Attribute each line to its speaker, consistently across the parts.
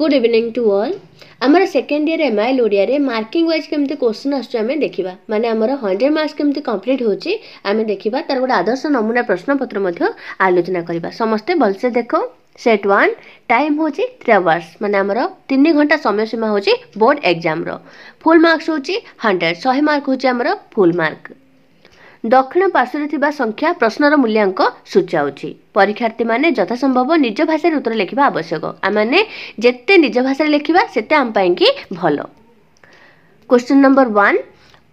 Speaker 1: good evening to all ଆମର second year M I ଓଡ଼ିଆରେ marking wise କେମିତି question ଆସୁଛି ଆମେ ଦେଖିବା ମାନେ ଆମର ହଣ୍ଡ୍ରେଡ଼ ମାର୍କସ୍ କେମିତି କମ୍ପ୍ଲିଟ୍ ହେଉଛି ଆମେ ଦେଖିବା ତା'ର ଗୋଟେ ଆଦର୍ଶ ନମୁନା ପ୍ରଶ୍ନପତ୍ର ମଧ୍ୟ ଆଲୋଚନା କରିବା ସମସ୍ତେ ଭଲସେ ଦେଖ ସେଟ୍ ୱାନ୍ ଟାଇମ୍ ହେଉଛି ଥ୍ରୀ ଆୱାର୍ସ ମାନେ ଆମର ତିନି ଘଣ୍ଟା ସମୟ ସୀମା ହେଉଛି ବୋର୍ଡ଼ ଏକ୍ଜାମ୍ର ଫୁଲ୍ ମାର୍କସ୍ ହେଉଛି ହଣ୍ଡ୍ରେଡ଼ ଶହେ ମାର୍କ ହେଉଛି ଆମର ଫୁଲ୍ ମାର୍କ ଦକ୍ଷିଣ ପାର୍ଶ୍ୱରେ ଥିବା ସଂଖ୍ୟା ପ୍ରଶ୍ନର ମୂଲ୍ୟାଙ୍କ ସୂଚାଉଛି ପରୀକ୍ଷାର୍ଥୀମାନେ ଯଥାସମ୍ଭବ ନିଜ ଭାଷାରେ ଉତ୍ତର ଲେଖିବା ଆବଶ୍ୟକ ଆମମାନେ ଯେତେ ନିଜ ଭାଷାରେ ଲେଖିବା ସେତେ ଆମ ପାଇଁ କି ଭଲ କ୍ୱେଶ୍ଚିନ୍ ନମ୍ବର ୱାନ୍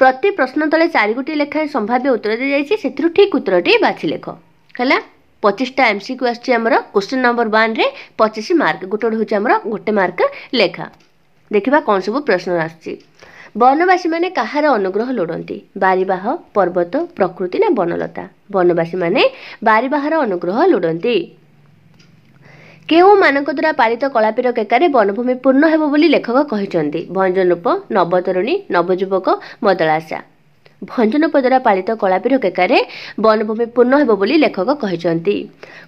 Speaker 1: ପ୍ରତି ପ୍ରଶ୍ନ ତଳେ ଚାରି ଗୋଟି ଲେଖାଏଁ ସମ୍ଭାବ୍ୟ ଉତ୍ତର ଦିଆଯାଇଛି ସେଥିରୁ ଠିକ୍ ଉତ୍ତରଟି ବାଛି ଲେଖ ହେଲା ପଚିଶଟା ଏମ୍ ସି କ୍ୟୁ ଆସୁଛି ଆମର କ୍ୱେଶ୍ଚିନ୍ ନମ୍ବର ୱାନ୍ରେ ପଚିଶ ମାର୍କ ଗୋଟେ ଗୋଟେ ହେଉଛି ଆମର ଗୋଟେ ମାର୍କ ଲେଖା ଦେଖିବା କ'ଣ ସବୁ ପ୍ରଶ୍ନ ଆସୁଛି ବନବାସୀମାନେ କାହାର ଅନୁଗ୍ରହ ଲୋଡ଼ନ୍ତି ବାରିବାହ ପର୍ବତ ପ୍ରକୃତି ନା ବନଲତା ବନବାସୀମାନେ ବାରିବାହର ଅନୁଗ୍ରହ ଲୋଡ଼ନ୍ତି କେଉଁ ମାନଙ୍କ ଦ୍ୱାରା ପାଳିତ କଳାପିର କେକାରେ ବନଭୂମି ପୂର୍ଣ୍ଣ ହେବ ବୋଲି ଲେଖକ କହିଛନ୍ତି ଭଞ୍ଜନ ରୂପ ନବତରୁଣୀ ନବଯୁବକ ମଦଳାଶା ଭଞ୍ଜନପଦରା ପାଳିତ କଳାପିର କଳାପିରକେକାରେ ବନଭୂମି ପୂର୍ଣ୍ଣ ହେବ ବୋଲି ଲେଖକ କହିଛନ୍ତି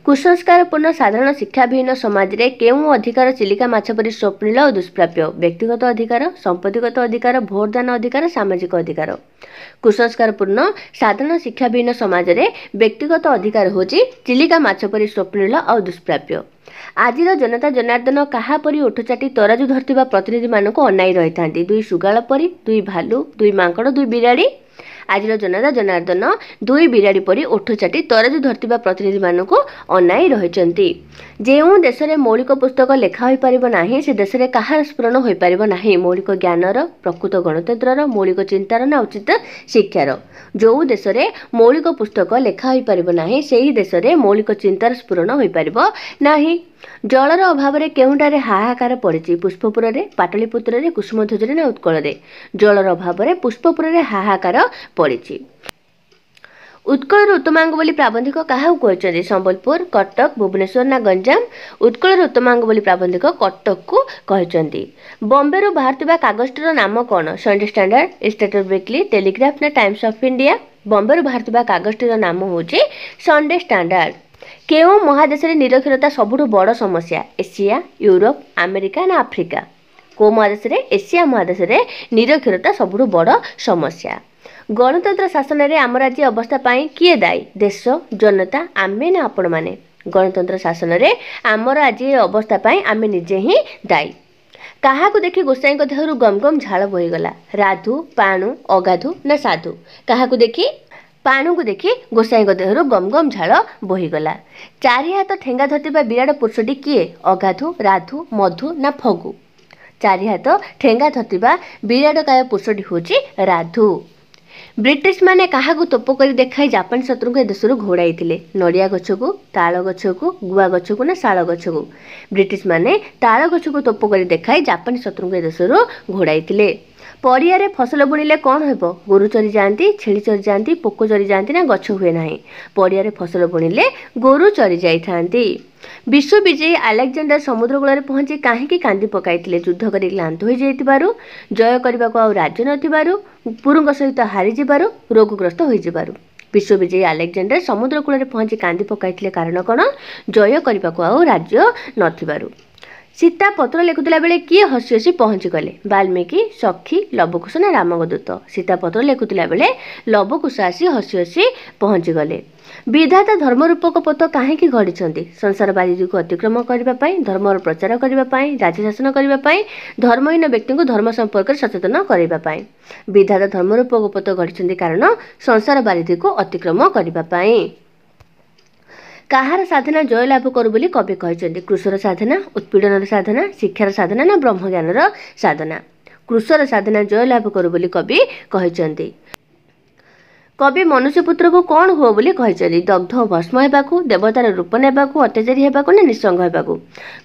Speaker 1: କୁସଂସ୍କାର ପୂର୍ଣ୍ଣ ସାଧାରଣ ଶିକ୍ଷାବିହୀନ ସମାଜରେ କେଉଁ ଅଧିକାର ଚିଲିକା ମାଛ ପରି ସ୍ୱପ୍ନିଲ ଓ ଦୁଷ୍ପ୍ରାପ୍ୟ ବ୍ୟକ୍ତିଗତ ଅଧିକାର ସମ୍ପତ୍ତିଗତ ଅଧିକାର ଭୋଟଦାନ ଅଧିକାର ସାମାଜିକ ଅଧିକାର କୁସଂସ୍କାର ପୂର୍ଣ୍ଣ ସାଧାରଣ ଶିକ୍ଷାବିହୀନ ସମାଜରେ ବ୍ୟକ୍ତିଗତ ଅଧିକାର ହେଉଛି ଚିଲିକା ମାଛ ପରି ସ୍ୱପ୍ନିଲ ଆଉ ଦୁଷ୍ପ୍ରାପ୍ୟ ଆଜିର ଜନତା ଜନାର୍ଦ୍ଦନ କାହା ପରି ଓଠଚାଟି ତରାଜୁ ଧରିଥିବା ପ୍ରତିନିଧିମାନଙ୍କୁ ଅନାଇ ରହିଥାନ୍ତି ଦୁଇ ସୁଗାଳ ପରି ଦୁଇ ଭାଲୁ ଦୁଇ ମାଙ୍କଡ଼ ଦୁଇ ବିରାଡ଼ି ଆଜିର ଜନତା ଜନାର୍ଦ୍ଦନ ଦୁଇ ବିରାଡ଼ି ପରି ଉଠୁଚାଟି ତରଜ ଧରିଥିବା ପ୍ରତିନିଧିମାନଙ୍କୁ ଅନାଇ ରହିଛନ୍ତି ଯେଉଁ ଦେଶରେ ମୌଳିକ ପୁସ୍ତକ ଲେଖା ହୋଇପାରିବ ନାହିଁ ସେ ଦେଶରେ କାହାର ସ୍ଫୁରଣ ହୋଇପାରିବ ନାହିଁ ମୌଳିକ ଜ୍ଞାନର ପ୍ରକୃତ ଗଣତନ୍ତ୍ରର ମୌଳିକ ଚିନ୍ତାର ନା ଉଚିତ ଶିକ୍ଷାର ଯେଉଁ ଦେଶରେ ମୌଳିକ ପୁସ୍ତକ ଲେଖା ହୋଇପାରିବ ନାହିଁ ସେହି ଦେଶରେ ମୌଳିକ ଚିନ୍ତାର ସ୍ଫୁରଣ ହୋଇପାରିବ ନାହିଁ ଜଳର ଅଭାବରେ କେଉଁଠାରେ ହାହାକାର ପଡ଼ିଛି ପୁଷ୍ପପୁରରେ ପାଟଳୀପୁତ୍ରରେ କୁସୁମଧ୍ୱଜରେ ନା ଉତ୍କଳରେ ଜଳର ଅଭାବରେ ପୁଷ୍ପପୁରରେ ହାହାକାର ପଡ଼ିଛି ଉତ୍କଳର ଉତ୍ତମାଙ୍ଗ ବୋଲି ପ୍ରାବନ୍ଧିକ କାହାକୁ କହିଛନ୍ତି ସମ୍ବଲପୁର କଟକ ଭୁବନେଶ୍ୱର ନା ଗଞ୍ଜାମ ଉତ୍କଳର ଉତ୍ତମାଙ୍ଗ ବୋଲି ପ୍ରାବନ୍ଧିକ କଟକକୁ କହିଛନ୍ତି ବମ୍ବେରୁ ବାହାରୁଥିବା କାଗଜଟିର ନାମ କ'ଣ ସଣ୍ଡେ ଷ୍ଟାଣ୍ଡାର୍ଡ ଇଷ୍ଟେଟ ୱିକ୍ଲି ଟେଲିଗ୍ରାଫ ନା ଟାଇମ୍ସ ଅଫ୍ ଇଣ୍ଡିଆ ବମ୍ବେରୁ ବାହାରୁଥିବା କାଗଜଟିର ନାମ ହେଉଛି ସଣ୍ଡେ ଷ୍ଟାଣ୍ଡାର୍ଡ କେଉଁ ମହାଦେଶରେ ନିରକ୍ଷରତା ସବୁଠୁ ବଡ଼ ସମସ୍ୟା ଏସିଆ ୟୁରୋପ ଆମେରିକା ନା ଆଫ୍ରିକା କେଉଁ ମହାଦେଶରେ ଏସିଆ ମହାଦେଶରେ ନିରକ୍ଷରତା ସବୁଠୁ ବଡ଼ ସମସ୍ୟା ଗଣତନ୍ତ୍ର ଶାସନରେ ଆମ ରାଜ୍ୟ ଅବସ୍ଥା ପାଇଁ କିଏ ଦାୟୀ ଦେଶ ଜନତା ଆମେ ନା ଆପଣମାନେ ଗଣତନ୍ତ୍ର ଶାସନରେ ଆମର ଆଜି ଏ ଅବସ୍ଥା ପାଇଁ ଆମେ ନିଜେ ହିଁ ଦାୟୀ କାହାକୁ ଦେଖି ଗୋସାଇଙ୍କ ଦେହରୁ ଗମ୍ ଗମ୍ ଝାଳ ବୋହିଗଲା ରାଧୁ ପାଣୁ ଅଗାଧୁ ନା ସାଧୁ କାହାକୁ ଦେଖି ପାଣୁକୁ ଦେଖି ଗୋସାଇଙ୍କ ଦେହରୁ ଗମ୍ ଗମ୍ ଝାଳ ବୋହିଗଲା ଚାରି ହାତ ଠେଙ୍ଗା ଧରିଥିବା ବିରାଟ ପୁରୁଷଟି କିଏ ଅଗାଧୁ ରାଧୁ ମଧୁ ନା ଫଗୁ ଚାରି ହାତ ଠେଙ୍ଗା ଧରିଥିବା ବିରାଟ କାୟ ପୁରୁଷଟି ହେଉଛି ରାଧୁ ବ୍ରିଟିଶମାନେ କାହାକୁ ତୋପ କରି ଦେଖାଇ ଜାପାନ ଶତ୍ରୁଙ୍କୁ ଏ ଦେଶରୁ ଘୋଡ଼ାଇଥିଲେ ନଡ଼ିଆ ଗଛକୁ ତାଳ ଗଛକୁ ଗୁଆ ଗଛକୁ ନା ଶାଳ ଗଛକୁ ବ୍ରିଟିଶମାନେ ତାଳ ଗଛକୁ ତୋପ କରି ଦେଖାଇ ଜାପାନ ଶତ୍ରୁଙ୍କୁ ଏ ଦେଶରୁ ଘୋଡ଼ାଇଥିଲେ ପରିଆରେ ଫସଲ ବୁଣିଲେ କ'ଣ ହେବ ଗୋରୁ ଚରି ଯାଆନ୍ତି ଛେଳି ଚରି ଯାଆନ୍ତି ପୋକ ଚରି ଯାଆନ୍ତି ନା ଗଛ ହୁଏ ନାହିଁ ପରିଆରେ ଫସଲ ବୁଣିଲେ ଗୋରୁ ଚରି ଯାଇଥାନ୍ତି ବିଶ୍ୱବିଜୟୀ ଆଲେକ୍ଜାଣ୍ଡର ସମୁଦ୍ରକୂଳରେ ପହଞ୍ଚି କାହିଁକି କାନ୍ଦି ପକାଇଥିଲେ ଯୁଦ୍ଧ କରି କ୍ଳାନ୍ତ ହୋଇଯାଇଥିବାରୁ ଜୟ କରିବାକୁ ଆଉ ରାଜି ନଥିବାରୁ ଗୁରୁଙ୍କ ସହିତ ହାରିଯିବାରୁ ରୋଗଗ୍ରସ୍ତ ହୋଇଯିବାରୁ ବିଶ୍ୱବିଜୟୀ ଆଲେକ୍ଜାଣ୍ଡର ସମୁଦ୍ରକୂଳରେ ପହଞ୍ଚି କାନ୍ଦି ପକାଇଥିଲେ କାରଣ କ'ଣ ଜୟ କରିବାକୁ ଆଉ ରାଜ୍ୟ ନଥିବାରୁ ସୀତା ପତ୍ର ଲେଖୁଥିଲା ବେଳେ କିଏ ହସି ହସି ପହଞ୍ଚିଗଲେ ବାଲ୍ମୀକି ସଖୀ ଲବକୁଶ ନା ରାମଙ୍କ ଦୂତ ସୀତା ପତ୍ର ଲେଖୁଥିଲା ବେଳେ ଲବକୁଶ ଆସି ହସି ହସି ପହଞ୍ଚିଗଲେ ବିଧାତା ଧର୍ମରୂପକ ପୋତ କାହିଁକି ଘଡ଼ିଛନ୍ତି ସଂସାରବାଦୀକୁ ଅତିକ୍ରମ କରିବା ପାଇଁ ଧର୍ମର ପ୍ରଚାର କରିବା ପାଇଁ ରାଜ୍ୟଶାସନ କରିବା ପାଇଁ ଧର୍ମହୀନ ବ୍ୟକ୍ତିଙ୍କୁ ଧର୍ମ ସମ୍ପର୍କରେ ସଚେତନ କରିବା ପାଇଁ ବିଧାତା ଧର୍ମରୂପକ ପୋତ ଘଡ଼ିଛନ୍ତି କାରଣ ସଂସାରବାଦୀକୁ ଅତିକ୍ରମ କରିବା ପାଇଁ କାହାର ସାଧନା ଜୟ ଲାଭ କରୁ ବୋଲି କବି କହିଛନ୍ତି କୃଷର ସାଧନା ଉତ୍ପୀଡ଼ନର ସାଧନା ଶିକ୍ଷାର ସାଧନା ନା ବ୍ରହ୍ମଜ୍ଞାନର ସାଧନା କୃଷର ସାଧନା ଜୟ ଲାଭ କରୁ ବୋଲି କବି କହିଛନ୍ତି କବି ମନୁଷ୍ୟ ପୁତ୍ରକୁ କ'ଣ ହୁଅ ବୋଲି କହିଛନ୍ତି ଦଗ୍ଧ ଭସ୍ମ ହେବାକୁ ଦେବତାର ରୂପ ନେବାକୁ ଅତ୍ୟାଚାରୀ ହେବାକୁ ନା ନିଃସଙ୍ଗ ହେବାକୁ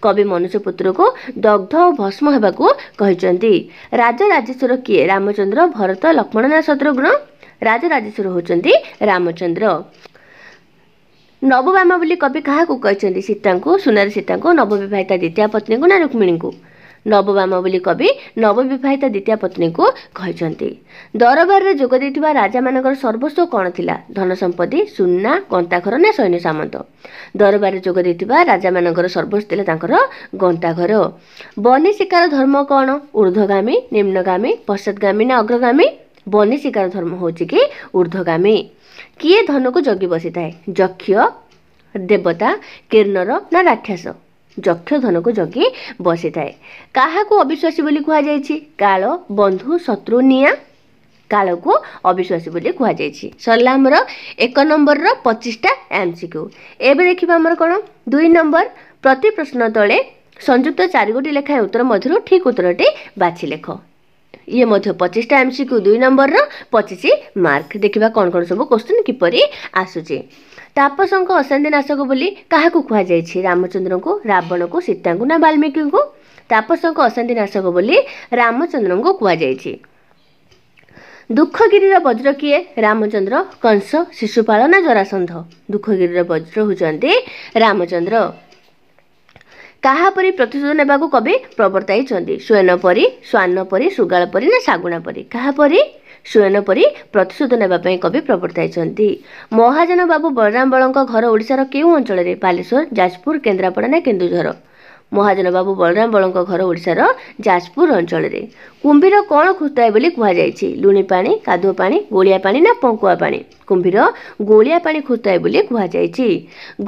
Speaker 1: କବି ମନୁଷ୍ୟ ପୁତ୍ରକୁ ଦଗ୍ଧ ଓ ଭସ୍ମ ହେବାକୁ କହିଛନ୍ତି ରାଜରାଜେଶ୍ୱର କିଏ ରାମଚନ୍ଦ୍ର ଭରତ ଲକ୍ଷ୍ମଣ ନା ଶତ୍ରୁଘ୍ନ ରାଜରାଜେଶ୍ୱର ହେଉଛନ୍ତି ରାମଚନ୍ଦ୍ର नव बाम कवि कहाँ सीता सुनारे द्वितीय नव विवा दायापत्ीको नुक्मिणी नवबाम कवि नवविता द्वितीय पत्नीको दरबारर जोदेन राजा म सर्वस्व कन् थिला धन सम्पत्ति सुना गन्ताघर न सैनसामन्त दरबारे जोगेन सर्वस्व लेर घर बनि शिकार धर्म कन् उर्ध्वगामी निम्नगामी पश्चातगामी अग्रगामी बनि शिकार धर्म होछि कि उर्धगामी କିଏ ଧନକୁ ଜଗି ବସିଥାଏ ଯକ୍ଷ ଦେବତା କୀର୍ଣ୍ଣର ନା ରାକ୍ଷସ ଯକ୍ଷ ଧନକୁ ଜଗି ବସିଥାଏ କାହାକୁ ଅବିଶ୍ୱାସୀ ବୋଲି କୁହାଯାଇଛି କାଳ ବନ୍ଧୁ ଶତ୍ରୁ ନିଆଁ କାଳକୁ ଅବିଶ୍ୱାସୀ ବୋଲି କୁହାଯାଇଛି ସରିଲା ଆମର ଏକ ନମ୍ବରର ପଚିଶଟା ଏମ୍ ସି କ୍ୟୁ ଏବେ ଦେଖିବା ଆମର କ'ଣ ଦୁଇ ନମ୍ବର ପ୍ରତି ପ୍ରଶ୍ନ ତଳେ ସଂଯୁକ୍ତ ଚାରିଗୋଟି ଲେଖାଏଁ ଉତ୍ତର ମଧ୍ୟରୁ ଠିକ୍ ଉତ୍ତରଟି ବାଛି ଲେଖ ଇଏ ମଧ୍ୟ ପଚିଶଟା ଏମ୍ସିକ୍ୟୁ ଦୁଇ ନମ୍ବରର ପଚିଶ ମାର୍କ ଦେଖିବା କ'ଣ କ'ଣ ସବୁ କୋଶ୍ଚିନ୍ କିପରି ଆସୁଛି ତାପସଙ୍କ ଅଶାନ୍ତି ନାଶକ ବୋଲି କାହାକୁ କୁହାଯାଇଛି ରାମଚନ୍ଦ୍ରଙ୍କୁ ରାବଣକୁ ସୀତାଙ୍କୁ ନା ବାଲ୍ମୀକିଙ୍କୁ ତାପସଙ୍କ ଅଶାନ୍ତି ନାଶକ ବୋଲି ରାମଚନ୍ଦ୍ରଙ୍କୁ କୁହାଯାଇଛି ଦୁଃଖଗିରିର ବଜ୍ର କିଏ ରାମଚନ୍ଦ୍ର କଂସ ଶିଶୁପାଳ ନା ଜରାସନ୍ଧ ଦୁଃଖଗିରିର ବଜ୍ର ହେଉଛନ୍ତି ରାମଚନ୍ଦ୍ର କାହା ପରି ପ୍ରତିଶୋଧ ନେବାକୁ କବି ପ୍ରବର୍ତ୍ତାଇଛନ୍ତି ଶୋଏନ ପରି ଶ୍ୱାନ ପରି ଶୃଗାଳ ପରି ନା ଶାଗୁଣା ପରି କାହା ପରି ଶୋଏନ ପରି ପ୍ରତିଶୋଧ ନେବା ପାଇଁ କବି ପ୍ରବର୍ତ୍ତାଇଛନ୍ତି ମହାଜନ ବାବୁ ବଳରାମ ବଳଙ୍କ ଘର ଓଡ଼ିଶାର କେଉଁ ଅଞ୍ଚଳରେ ବାଲେଶ୍ୱର ଯାଜପୁର କେନ୍ଦ୍ରାପଡ଼ା ନା କେନ୍ଦୁଝର ମହାଜନ ବାବୁ ବଳରାମ ବଳଙ୍କ ଘର ଓଡ଼ିଶାର ଯାଜପୁର ଅଞ୍ଚଳରେ କୁମ୍ଭୀର କ'ଣ ଖୁସ୍ତାଏ ବୋଲି କୁହାଯାଇଛି ଲୁଣି ପାଣି କାଦୁଅ ପାଣି ଗୋଳିଆ ପାଣି ନା ପଙ୍କୁଆ ପାଣି କୁମ୍ଭୀର ଗୋଳିଆ ପାଣି ଖୁସ୍ତାଏ ବୋଲି କୁହାଯାଇଛି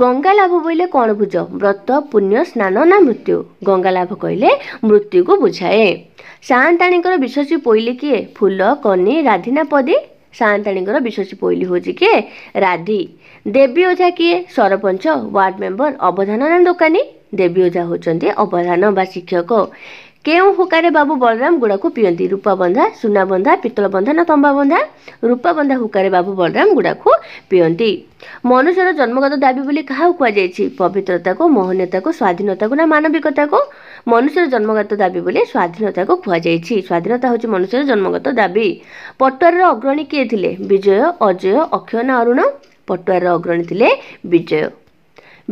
Speaker 1: ଗଙ୍ଗା ଲାଭ ବୋଇଲେ କ'ଣ ବୁଝ ବ୍ରତ ପୁଣ୍ୟ ସ୍ନାନ ନା ମୃତ୍ୟୁ ଗଙ୍ଗା ଲାଭ କହିଲେ ମୃତ୍ୟୁକୁ ବୁଝାଏ ସାଆନ୍ତାଣୀଙ୍କର ବିଶ୍ୱାସ ପୋଇଲି କିଏ ଫୁଲ କନି ରାଧିନା ପଦୀ ସାଆନ୍ତାଣୀଙ୍କର ବିଶ୍ୱାସ ପୋଇଲି ହେଉଛି କିଏ ରାଧି ଦେବୀ ଓଝା କିଏ ସରପଞ୍ଚ ୱାର୍ଡ଼ ମେମ୍ବର ଅବଧାନ ଦୋକାନୀ ଦେବୀ ଓଝା ହେଉଛନ୍ତି ଅବଧାନ ବା ଶିକ୍ଷକ କେଉଁ ହୁକାରେ ବାବୁ ବଳରାମ ଗୁଡ଼ାକୁ ପିଅନ୍ତି ରୂପାବନ୍ଧା ସୁନାବନ୍ଧା ପିତ୍ତଳବନ୍ଧା ନା ତମ୍ବାବନ୍ଧା ରୂପାବନ୍ଧା ହୁକାରେ ବାବୁ ବଳରାମ ଗୁଡ଼ାକୁ ପିଅନ୍ତି ମନୁଷ୍ୟର ଜନ୍ମଗତ ଦାବି ବୋଲି କାହାକୁ କୁହାଯାଇଛି ପବିତ୍ରତାକୁ ମହନୀୟତାକୁ ସ୍ୱାଧୀନତାକୁ ନା ମାନବିକତାକୁ ମନୁଷ୍ୟର ଜନ୍ମଗତ ଦାବି ବୋଲି ସ୍ୱାଧୀନତାକୁ କୁହାଯାଇଛି ସ୍ୱାଧୀନତା ହେଉଛି ମନୁଷ୍ୟର ଜନ୍ମଗତ ଦାବି ପଟୁଆରର ଅଗ୍ରଣୀ କିଏ ଥିଲେ ବିଜୟ ଅଜୟ ଅକ୍ଷୟ ନା ଅରୁଣ ପଟୁଆରର ଅଗ୍ରଣୀ ଥିଲେ ବିଜୟ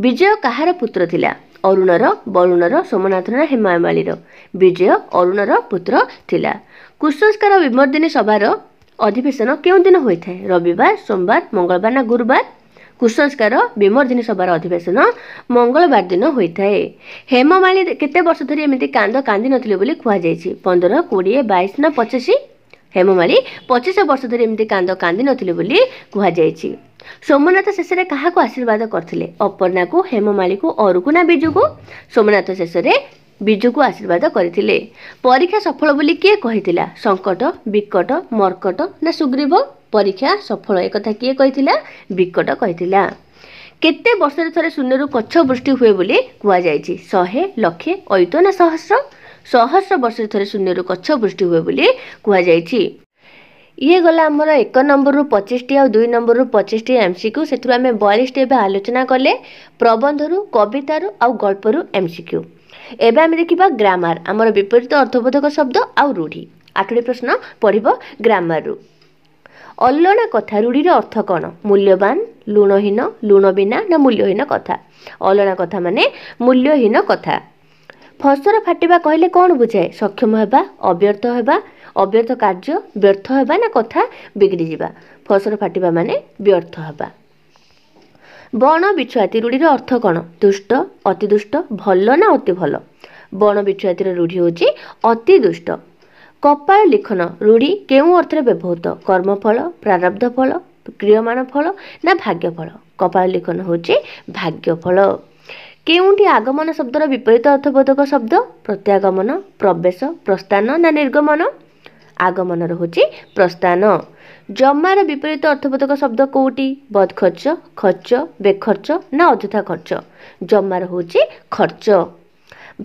Speaker 1: ବିଜୟ କାହାର ପୁତ୍ର ଥିଲା ଅରୁଣର ବରୁଣର ସୋମନାଥ ନା ହେମାମାଳୀର ବିଜୟ ଅରୁଣର ପୁତ୍ର ଥିଲା କୁସଂସ୍କାର ବିମର୍ଦ୍ଦିନୀ ସଭାର ଅଧିବେଶନ କେଉଁ ଦିନ ହୋଇଥାଏ ରବିବାର ସୋମବାର ମଙ୍ଗଳବାର ନା ଗୁରୁବାର କୁସଂସ୍କାର ବିମର୍ଦ୍ଦିନୀ ସଭାର ଅଧିବେଶନ ମଙ୍ଗଳବାର ଦିନ ହୋଇଥାଏ ହେମମାଳୀ କେତେ ବର୍ଷ ଧରି ଏମିତି କାନ୍ଦ କାନ୍ଦିନଥିଲେ ବୋଲି କୁହାଯାଇଛି ପନ୍ଦର କୋଡ଼ିଏ ବାଇଶ ନା ପଚିଶ ହେମମାଳି ପଚିଶ ବର୍ଷ ଧରି ଏମିତି କାନ୍ଦ କାନ୍ଦିନଥିଲେ ବୋଲି କୁହାଯାଇଛି ସୋମନାଥ ଶେଷରେ କାହାକୁ ଆଶୀର୍ବାଦ କରିଥିଲେ ଅପର୍ଣ୍ଣାକୁ ହେମମାଳିକୁ ଅରୁକୁ ନା ବିଜୁକୁ ସୋମନାଥ ଶେଷରେ ବିଜୁକୁ ଆଶୀର୍ବାଦ କରିଥିଲେ ପରୀକ୍ଷା ସଫଳ ବୋଲି କିଏ କହିଥିଲା ସଙ୍କଟ ବିକଟ ମର୍କଟ ନା ସୁଗ୍ରୀବ ପରୀକ୍ଷା ସଫଳ ଏକଥା କିଏ କହିଥିଲା ବିକଟ କହିଥିଲା କେତେ ବର୍ଷରେ ଥରେ ଶୂନ୍ୟରୁ କଚ୍ଛ ବୃଷ୍ଟି ହୁଏ ବୋଲି କୁହାଯାଇଛି ଶହେ ଲକ୍ଷେ ଐତ ନା ସହସ୍ର ସହସ୍ର ବର୍ଷରେ ଥରେ ଶୂନ୍ୟରୁ କଚ୍ଛ ବୃଷ୍ଟି ହୁଏ ବୋଲି କୁହାଯାଇଛି ଇଏ ଗଲା ଆମର ଏକ ନମ୍ବରରୁ ପଚିଶଟି ଆଉ ଦୁଇ ନମ୍ବରରୁ ପଚିଶଟି ଏମ୍ ସି କ୍ୟୁ ସେଥିରୁ ଆମେ ବୟାଳିଶଟି ଏବେ ଆଲୋଚନା କଲେ ପ୍ରବନ୍ଧରୁ କବିତାରୁ ଆଉ ଗଳ୍ପରୁ ଏମ୍ ସି କ୍ୟୁ ଏବେ ଆମେ ଦେଖିବା ଗ୍ରାମାର ଆମର ବିପରୀତ ଅର୍ଥବୋଧକ ଶବ୍ଦ ଆଉ ରୂଢ଼ି ଆଠଟି ପ୍ରଶ୍ନ ପଢ଼ିବ ଗ୍ରାମାରରୁ ଅଲଣା କଥା ରୂଢ଼ିର ଅର୍ଥ କ'ଣ ମୂଲ୍ୟବାନ ଲୁଣହୀନ ଲୁଣ ବିନା ନା ମୂଲ୍ୟହୀନ କଥା ଅଲଣା କଥା ମାନେ ମୂଲ୍ୟହୀନ କଥା ଫସର ଫାଟିବା କହିଲେ କ'ଣ ବୁଝାଏ ସକ୍ଷମ ହେବା ଅବ୍ୟର୍ଥ ହେବା ଅବ୍ୟର୍ଥ କାର୍ଯ୍ୟ ବ୍ୟର୍ଥ ହେବା ନା କଥା ବିଗିଡ଼ିଯିବା ଫସଲ ଫାଟିବା ମାନେ ବ୍ୟର୍ଥ ହେବା ବଣ ବିଛୁଆତି ରୂଢ଼ିର ଅର୍ଥ କ'ଣ ଦୁଷ୍ଟ ଅତିଦୁଷ୍ଟ ଭଲ ନା ଅତି ଭଲ ବଣ ବିଛୁଆତିର ରୂଢ଼ି ହେଉଛି ଅତିଦୁଷ୍ଟ କପାଳ ଲିଖନ ରୂଢ଼ି କେଉଁ ଅର୍ଥରେ ବ୍ୟବହୃତ କର୍ମଫଳ ପ୍ରାରବ୍ଧ ଫଳ କ୍ରିୟମାଣ ଫଳ ନା ଭାଗ୍ୟଫଳ କପାଳ ଲିଖନ ହେଉଛି ଭାଗ୍ୟଫଳ କେଉଁଠି ଆଗମନ ଶବ୍ଦର ବିପରୀତ ଅର୍ଥବୋଧକ ଶବ୍ଦ ପ୍ରତ୍ୟାଗମନ ପ୍ରବେଶ ପ୍ରସ୍ଥାନ ନା ନିର୍ଗମନ ଆଗମନ ରହୁଛି ପ୍ରସ୍ଥାନ ଜମାର ବିପରୀତ ଅର୍ଥବୋଧକ ଶବ୍ଦ କେଉଁଟି ବଦ ଖର୍ଚ୍ଚ ଖର୍ଚ୍ଚ ବେଖର୍ଚ୍ଚ ନା ଅଯଥା ଖର୍ଚ୍ଚ ଜମାର ହେଉଛି ଖର୍ଚ୍ଚ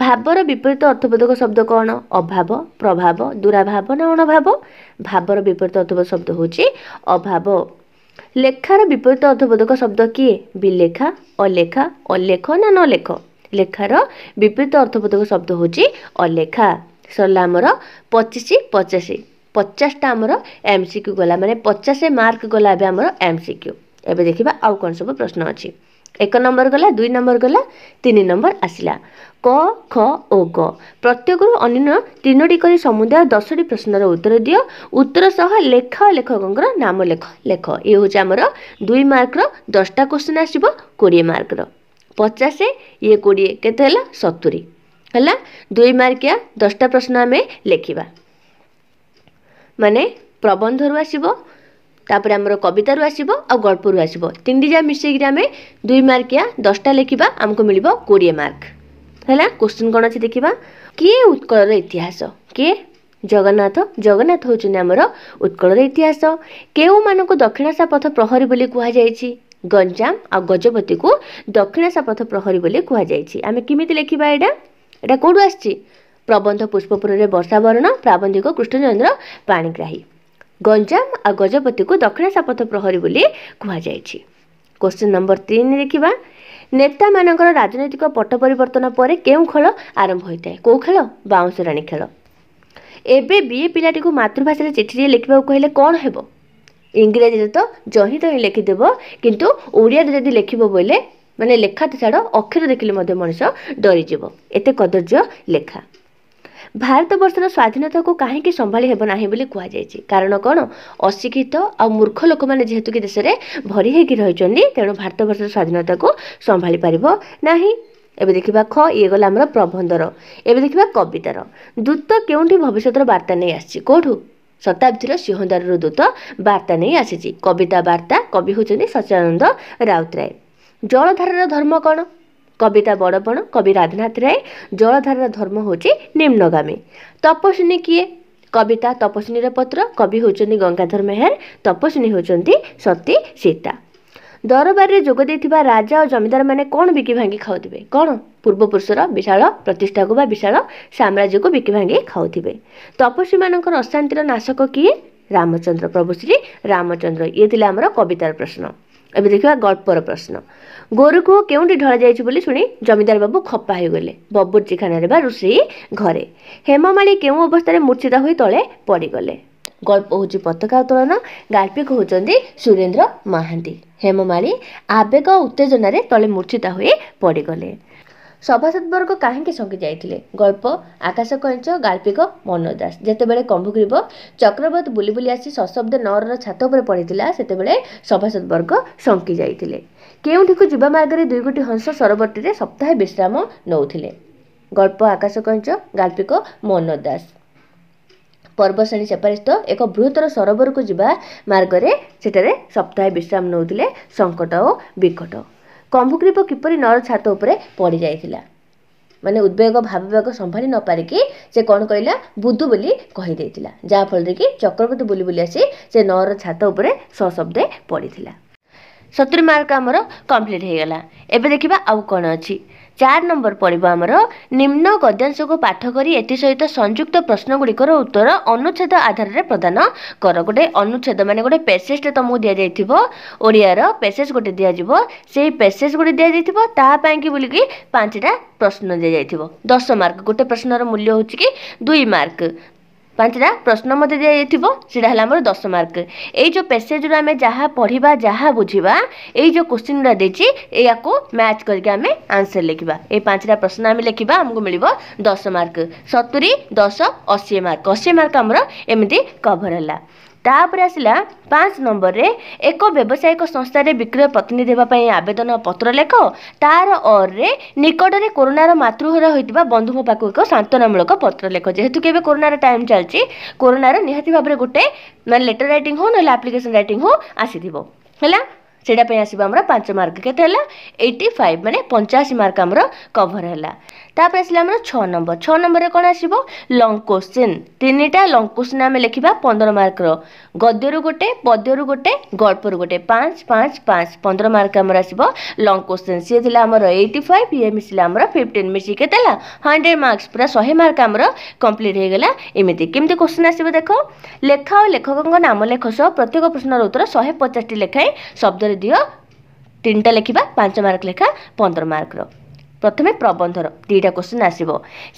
Speaker 1: ଭାବର ବିପରୀତ ଅର୍ଥବୋଧକ ଶବ୍ଦ କ'ଣ ଅଭାବ ପ୍ରଭାବ ଦୂରାଭାବ ନା ଅଣଭାବ ଭାବର ବିପରୀତ ଅର୍ଥବୋଧ ଶବ୍ଦ ହେଉଛି ଅଭାବ ଲେଖାର ବିପରୀତ ଅର୍ଥବୋଧକ ଶବ୍ଦ କିଏ ବିଲେଖା ଅଲେଖା ଅଲେଖ ନା ନଲେଖ ଲେଖାର ବିପରୀତ ଅର୍ଥବୋଧକ ଶବ୍ଦ ହେଉଛି ଅଲେଖା ସରିଲା ଆମର ପଚିଶ ପଚାଶ ପଚାଶଟା ଆମର ଏମ୍ ସି କ୍ୟୁ ଗଲା ମାନେ ପଚାଶ ମାର୍କ ଗଲା ଏବେ ଆମର ଏମ୍ ସି କ୍ୟୁ ଏବେ ଦେଖିବା ଆଉ କ'ଣ ସବୁ ପ୍ରଶ୍ନ ଅଛି ଏକ ନମ୍ବର ଗଲା ଦୁଇ ନମ୍ବର ଗଲା ତିନି ନମ୍ବର ଆସିଲା କ ଖ ଓ ଗ ପ୍ରତ୍ୟେକରୁ ଅନ୍ୟ ତିନୋଟି କରି ସମୁଦାୟ ଦଶଟି ପ୍ରଶ୍ନର ଉତ୍ତର ଦିଅ ଉତ୍ତର ସହ ଲେଖ ଲେଖକଙ୍କର ନାମ ଲେଖ ଲେଖ ଏ ହେଉଛି ଆମର ଦୁଇ ମାର୍କର ଦଶଟା କୋଶ୍ଚିନ୍ ଆସିବ କୋଡ଼ିଏ ମାର୍କର ପଚାଶ ଇଏ କୋଡ଼ିଏ କେତେ ହେଲା ସତୁରୀ ହେଲା ଦୁଇ ମାର୍କିଆ ଦଶଟା ପ୍ରଶ୍ନ ଆମେ ଲେଖିବା ମାନେ ପ୍ରବନ୍ଧରୁ ଆସିବ ତାପରେ ଆମର କବିତାରୁ ଆସିବ ଆଉ ଗଳ୍ପରୁ ଆସିବ ତିନିଟି ଯାକ ମିଶେଇକିରି ଆମେ ଦୁଇ ମାର୍କିଆ ଦଶଟା ଲେଖିବା ଆମକୁ ମିଳିବ କୋଡ଼ିଏ ମାର୍କ ହେଲା କୋଶ୍ଚିନ୍ କ'ଣ ଅଛି ଦେଖିବା କିଏ ଉତ୍କଳର ଇତିହାସ କିଏ ଜଗନ୍ନାଥ ଜଗନ୍ନାଥ ହେଉଛନ୍ତି ଆମର ଉତ୍କଳର ଇତିହାସ କେଉଁମାନଙ୍କୁ ଦକ୍ଷିଣାଶା ପଥ ପ୍ରହରୀ ବୋଲି କୁହାଯାଇଛି ଗଞ୍ଜାମ ଆଉ ଗଜପତିକୁ ଦକ୍ଷିଣାଶା ପଥ ପ୍ରହରୀ ବୋଲି କୁହାଯାଇଛି ଆମେ କେମିତି ଲେଖିବା ଏଇଟା ଏଇଟା କେଉଁଠୁ ଆସିଛି ପ୍ରବନ୍ଧ ପୁଷ୍ପପୁରରେ ବର୍ଷାବରଣ ପ୍ରାବନ୍ଧିକ କୃଷ୍ଣଚନ୍ଦ୍ର ପାଣିଗ୍ରାହୀ ଗଞ୍ଜାମ ଆଉ ଗଜପତିକୁ ଦକ୍ଷିଣ ଶପଥ ପ୍ରହରୀ ବୋଲି କୁହାଯାଇଛି କୋଶ୍ଚିନ୍ ନମ୍ବର ତିନି ଦେଖିବା ନେତାମାନଙ୍କର ରାଜନୈତିକ ପଟ ପରିବର୍ତ୍ତନ ପରେ କେଉଁ ଖେଳ ଆରମ୍ଭ ହୋଇଥାଏ କେଉଁ ଖେଳ ବାଉଁଶ ରାଣୀ ଖେଳ ଏବେ ବିଏ ପିଲାଟିକୁ ମାତୃଭାଷାରେ ଚିଠିଟିଏ ଲେଖିବାକୁ କହିଲେ କ'ଣ ହେବ ଇଂରାଜୀରେ ତ ଜହିଁ ତହିଁ ଲେଖିଦେବ କିନ୍ତୁ ଓଡ଼ିଆରେ ଯଦି ଲେଖିବ ବୋଇଲେ ମାନେ ଲେଖା ଛାଡ଼ ଅକ୍ଷର ଦେଖିଲେ ମଧ୍ୟ ମଣିଷ ଡରିଯିବ ଏତେ କଦର୍ଯ୍ୟ ଲେଖା ଭାରତବର୍ଷର ସ୍ୱାଧୀନତାକୁ କାହିଁକି ସମ୍ଭାଳି ହେବ ନାହିଁ ବୋଲି କୁହାଯାଇଛି କାରଣ କ'ଣ ଅଶିକ୍ଷିତ ଆଉ ମୂର୍ଖ ଲୋକମାନେ ଯେହେତୁ କି ଦେଶରେ ଭରି ହେଇକି ରହିଛନ୍ତି ତେଣୁ ଭାରତବର୍ଷର ସ୍ୱାଧୀନତାକୁ ସମ୍ଭାଳି ପାରିବ ନାହିଁ ଏବେ ଦେଖିବା ଖ ଇଏ ଗଲା ଆମର ପ୍ରବନ୍ଧର ଏବେ ଦେଖିବା କବିତାର ଦୂତ କେଉଁଠି ଭବିଷ୍ୟତର ବାର୍ତ୍ତା ନେଇ ଆସିଛି କେଉଁଠୁ ଶତାବ୍ଦୀର ସିଂହଦ୍ୱାରରୁ ଦୂତ ବାର୍ତ୍ତା ନେଇ ଆସିଛି କବିତା ବାର୍ତ୍ତା କବି ହେଉଛନ୍ତି ସଚ୍ଚିଦାନନ୍ଦ ରାଉତରାୟ জলধারার ধর্ম କ'ଣ কবিতা বড়বণ কবি রাধানাথ রায় জলধারার ধর্ম ହେଉଛି নিম্নগামী তপস্বিনী କିଏ কবিতা তপস্বিনীর পত্র কবি হচ্ছেন গঙ্গাধর মেহর তপস্বিনী হচ্ছেন সতী সীতা দরবারে যোগ দিয়ে রাজা ও জমিদার মানে কোণ বিকি ভাঙ্গি খাওয়া কোণ পূর্বপুরুষর বিশাল প্রতিষ্ঠাকে বা বিশাল সাম্রাজ্যকে বিকি ভাঙ্গি খাওয়া তপস্বী মানুষ অশান্তির নাশক কি রামচন্দ্র প্রভু শ্রী রামচন্দ্র ইয়ে লা আমার কবিতার প্রশ্ন ଏବେ ଦେଖିବା ଗଳ୍ପର ପ୍ରଶ୍ନ ଗୋରୁକୁ କେଉଁଠି ଢଳାଯାଇଛି ବୋଲି ଶୁଣି ଜମିଦାର ବାବୁ ଖପା ହୋଇଗଲେ ବବୁର୍ଚିଖାନାରେ ବା ରୋଷେଇ ଘରେ ହେମମାଳି କେଉଁ ଅବସ୍ଥାରେ ମୂର୍ଚ୍ଛିତ ହୋଇ ତଳେ ପଡ଼ିଗଲେ ଗଳ୍ପ ହେଉଛି ପତାକା ଉତ୍ତୋଳନ ଗାଳ୍ପିକ ହେଉଛନ୍ତି ସୁରେନ୍ଦ୍ର ମହାନ୍ତି ହେମମାଳି ଆବେଗ ଉତ୍ତେଜନାରେ ତଳେ ମୂର୍ଚ୍ଛିତ ହୋଇ ପଡ଼ିଗଲେ ସଭାସଦବର୍ଗ କାହିଁକି ଶଙ୍କି ଯାଇଥିଲେ ଗଳ୍ପ ଆକାଶ କଇଁଚ ଗାଳ୍ପିକ ମନ ଦାସ ଯେତେବେଳେ କମ୍ଭୁଗ୍ରୀବ ଚକ୍ରବତ ବୁଲି ବୁଲି ଆସି ସଶବ୍ଦ ନରର ଛାତ ଉପରେ ପଡ଼ିଥିଲା ସେତେବେଳେ ସଭାସଦବର୍ଗ ଶଙ୍କି ଯାଇଥିଲେ କେଉଁଠିକୁ ଯିବା ମାର୍ଗରେ ଦୁଇଗୋଟି ହଂସ ସରୋବରଟିରେ ସପ୍ତାହେ ବିଶ୍ରାମ ନେଉଥିଲେ ଗଳ୍ପ ଆକାଶ କଇଁଚ ଗାଳ୍ପିକ ମନ ଦାସ ପର୍ବଶ୍ରେଣୀ ସେପାରିସ୍ତ ଏକ ବୃହତ୍ତର ସରୋବରକୁ ଯିବା ମାର୍ଗରେ ସେଠାରେ ସପ୍ତାହେ ବିଶ୍ରାମ ନେଉଥିଲେ ସଙ୍କଟ ଓ ବିକଟ କମ୍ଭୁକ୍ରୀପ କିପରି ନଅର ଛାତ ଉପରେ ପଡ଼ିଯାଇଥିଲା ମାନେ ଉଦ୍ବେଗ ଭାବିବାକୁ ସମ୍ଭାଳି ନ ପାରିକି ସେ କ'ଣ କହିଲା ବୁଧୁ ବୋଲି କହିଦେଇଥିଲା ଯାହାଫଳରେ କି ଚକ୍ରବର୍ତ୍ତୀ ବୁଲି ବୁଲି ଆସି ସେ ନଅର ଛାତ ଉପରେ ସଶବ୍ଦେ ପଡ଼ିଥିଲା ସତୁରୀ ମାର୍କ ଆମର କମ୍ପ୍ଲିଟ୍ ହେଇଗଲା ଏବେ ଦେଖିବା ଆଉ କ'ଣ ଅଛି ଚାର ନମ୍ବର ପଡ଼ିବ ଆମର ନିମ୍ନ ଗଦ୍ୟାଂଶକୁ ପାଠ କରି ଏଥିସହିତ ସଂଯୁକ୍ତ ପ୍ରଶ୍ନ ଗୁଡ଼ିକର ଉତ୍ତର ଅନୁଚ୍ଛେଦ ଆଧାରରେ ପ୍ରଦାନ କର ଗୋଟେ ଅନୁଚ୍ଛେଦ ମାନେ ଗୋଟେ ପେସେଜ୍ଟେ ତୁମକୁ ଦିଆଯାଇଥିବ ଓଡ଼ିଆର ପେସେଜ୍ ଗୋଟେ ଦିଆଯିବ ସେଇ ପେସେଜ୍ ଗୋଟେ ଦିଆଯାଇଥିବ ତା କି ବୋଲିକି ପାଞ୍ଚଟା ପ୍ରଶ୍ନ ଦିଆଯାଇଥିବ ଦଶ ମାର୍କ ଗୋଟେ ପ୍ରଶ୍ନର ମୂଲ୍ୟ ହେଉଛି କି ଦୁଇ ମାର୍କ ପାଞ୍ଚଟା ପ୍ରଶ୍ନ ମଧ୍ୟ ଦିଆଯାଇଥିବ ସେଇଟା ହେଲା ଆମର ଦଶ ମାର୍କ ଏଇ ଯେଉଁ ପେସେଜ୍ରୁ ଆମେ ଯାହା ପଢ଼ିବା ଯାହା ବୁଝିବା ଏଇ ଯେଉଁ କୋଶ୍ଚିନ୍ଟା ଦେଇଛି ଏହାକୁ ମ୍ୟାଚ୍ କରିକି ଆମେ ଆନ୍ସର୍ ଲେଖିବା ଏଇ ପାଞ୍ଚଟା ପ୍ରଶ୍ନ ଆମେ ଲେଖିବା ଆମକୁ ମିଳିବ ଦଶ ମାର୍କ ସତୁରି ଦଶ ଅଶୀ ମାର୍କ ଅଶୀ ମାର୍କ ଆମର ଏମିତି କଭର୍ ହେଲା ତାପରେ ଆସିଲା ପାଞ୍ଚ ନମ୍ବରରେ ଏକ ବ୍ୟବସାୟିକ ସଂସ୍ଥାରେ ବିକ୍ରୟ ପ୍ରତିନିଧି ହେବା ପାଇଁ ଆବେଦନ ପତ୍ର ଲେଖ ତାର ଅର୍ରେ ନିକଟରେ କରୋନାର ମାତୃହର ହୋଇଥିବା ବନ୍ଧୁଙ୍କ ପାଖକୁ ଏକ ସାନ୍ତ୍ୱନାମୂଳକ ପତ୍ର ଲେଖ ଯେହେତୁ କି ଏବେ କରୋନାର ଟାଇମ୍ ଚାଲିଛି କରୋନାର ନିହାତି ଭାବରେ ଗୋଟେ ମାନେ ଲେଟର୍ ରାଇଟିଂ ହେଉ ନହେଲେ ଆପ୍ଲିକେସନ୍ ରାଇଟିଂ ହେଉ ଆସିଥିବ ହେଲା ସେଇଟା ପାଇଁ ଆସିବ ଆମର ପାଞ୍ଚ ମାର୍କ କେତେ ହେଲା ଏଇଟି ଫାଇଭ୍ ମାନେ ପଞ୍ଚାଅଶୀ ମାର୍କ ଆମର କଭର୍ ହେଲା ତାପରେ ଆସିଲା ଆମର ଛଅ ନମ୍ବର ଛଅ ନମ୍ବରରେ କ'ଣ ଆସିବ ଲଙ୍ଗ୍ କୋଶ୍ଚିନ୍ ତିନିଟା ଲଙ୍ଗ୍ କୋଶ୍ଚିନ୍ ଆମେ ଲେଖିବା ପନ୍ଦର ମାର୍କର ଗଦ୍ୟରୁ ଗୋଟେ ପଦ୍ୟରୁ ଗୋଟେ ଗଳ୍ପରୁ ଗୋଟେ ପାଞ୍ଚ ପାଞ୍ଚ ପାଞ୍ଚ ପନ୍ଦର ମାର୍କ ଆମର ଆସିବ ଲଙ୍ଗ୍ କୋଶ୍ଚିନ୍ ସିଏ ଥିଲା ଆମର ଏଇଟି ଫାଇଭ୍ ଇଏ ମିଶିଲା ଆମର ଫିଫ୍ଟିନ୍ ମିଶିକି କେତେ ହେଲା ହଣ୍ଡ୍ରେଡ଼ ମାର୍କସ୍ ପୁରା ଶହେ ମାର୍କ ଆମର କମ୍ପ୍ଲିଟ୍ ହେଇଗଲା ଏମିତି କେମିତି କୋଶ୍ଚିନ୍ ଆସିବ ଦେଖ ଲେଖା ଓ ଲେଖକଙ୍କ ନାମ ଲେଖ ସହ ପ୍ରତ୍ୟେକ ପ୍ରଶ୍ନର ଉତ୍ତର ଶହେ ପଚାଶଟି ଲେଖାଏଁ ଶବ୍ଦରେ ଉତ୍ତର ଦିଅ ତିନିଟା ଲେଖିବା ପାଞ୍ଚ ମାର୍କ ଲେଖା ପନ୍ଦର ମାର୍କର ପ୍ରଥମେ ପ୍ରବନ୍ଧର ଦୁଇଟା କୋଶ୍ଚିନ୍ ଆସିବ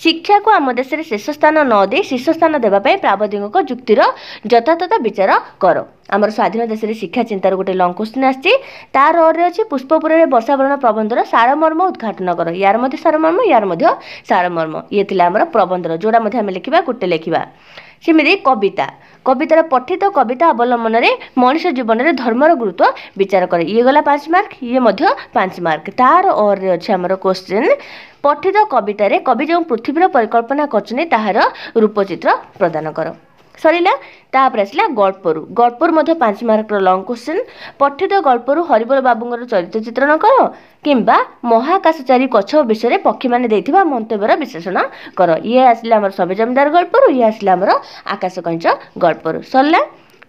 Speaker 1: ଶିକ୍ଷାକୁ ଆମ ଦେଶରେ ଶେଷ ସ୍ଥାନ ନ ଦେଇ ଶୀର୍ଷ ସ୍ଥାନ ଦେବା ପାଇଁ ପ୍ରାବଧିକଙ୍କ ଯୁକ୍ତିର ଯଥାତଥ ବିଚାର କର ଆମର ସ୍ୱାଧୀନ ଦେଶରେ ଶିକ୍ଷା ଚିନ୍ତାର ଗୋଟେ ଲଙ୍ଗ କୋଶ୍ଚିନ୍ ଆସିଛି ତାର ଅରେ ଅଛି ପୁଷ୍ପପୁରରେ ବର୍ଷାବରଣ ପ୍ରବନ୍ଧର ସାରମର୍ମ ଉଦ୍ଘାଟନ କର ୟାର ମଧ୍ୟ ସାରମର୍ମ ୟାର ମଧ୍ୟ ସାରମର୍ମ ଇଏ ଥିଲା ଆମର ପ୍ରବନ୍ଧର ଯେଉଁଟା ମଧ୍ୟ ଆମେ ଲେଖିବା ଗୋଟେ ଲେଖିବା ସେମିତି କବିତା କବିତାର ପଠିତ କବିତା ଅବଲମ୍ବନରେ ମଣିଷ ଜୀବନରେ ଧର୍ମର ଗୁରୁତ୍ୱ ବିଚାର କରେ ଇଏ ଗଲା ପାଞ୍ଚ ମାର୍କ ଇଏ ମଧ୍ୟ ପାଞ୍ଚ ମାର୍କ ତାର ଅର୍ରେ ଅଛି ଆମର କୋଶ୍ଚିନ୍ ପଠିତ କବିତାରେ କବି ଯେଉଁ ପୃଥିବୀର ପରିକଳ୍ପନା କରିଛନ୍ତି ତାହାର ରୂପଚିତ୍ର ପ୍ରଦାନ କର ସରିଲା ତାପରେ ଆସିଲା ଗଳ୍ପରୁ ଗଳ୍ପରୁ ମଧ୍ୟ ପାଞ୍ଚ ମାର୍କର ଲଙ୍ଗ କୋଶ୍ଚିନ୍ ପଠିତ ଗଳ୍ପରୁ ହରିବର ବାବୁଙ୍କର ଚରିତ୍ର ଚିତ୍ରଣ କର କିମ୍ବା ମହାକାଶଚାରୀ କଚ୍ଛ ବିଷୟରେ ପକ୍ଷୀମାନେ ଦେଇଥିବା ମନ୍ତବ୍ୟର ବିଶ୍ଳେଷଣ କର ଇଏ ଆସିଲା ଆମର ସବୁ ଜମିଦାର ଗଳ୍ପରୁ ଇଏ ଆସିଲା ଆମର ଆକାଶ କଇଁଚ ଗଳ୍ପରୁ ସରିଲା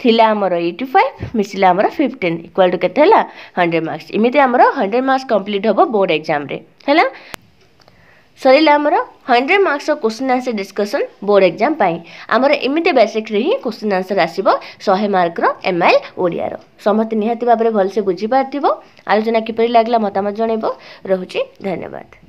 Speaker 1: ଥିଲା ଆମର ଏଇଟି ଫାଇଭ୍ ମିଶିଲା ଆମର ଫିଫ୍ଟିନ୍ ଇକ୍ୱାଲ୍ ଟୁ କେତେ ହେଲା ହଣ୍ଡ୍ରେଡ଼ ମାର୍କସ୍ ଏମିତି ଆମର ହଣ୍ଡ୍ରେଡ଼ ମାର୍କସ୍ କମ୍ପ୍ଲିଟ୍ ହେବ ବୋର୍ଡ଼ ଏକ୍ଜାମ୍ରେ ହେଲା ସରିଲା ଆମର ହଣ୍ଡ୍ରେଡ଼ ମାର୍କସର question answer discussion board exam ପାଇଁ ଆମର ଏମିତି ବେସିକ୍ରେ ହିଁ କୋଶ୍ଚିନ୍ ଆନ୍ସର ଆସିବ ଶହେ ମାର୍କର ଏମ୍ ଆଇ ଓଡ଼ିଆର ସମସ୍ତେ ନିହାତି ଭାବରେ ଭଲସେ ବୁଝିପାରିଥିବ ଆଲୋଚନା କିପରି ଲାଗିଲା ମତାମତ ଜଣାଇବ ରହୁଛି ଧନ୍ୟବାଦ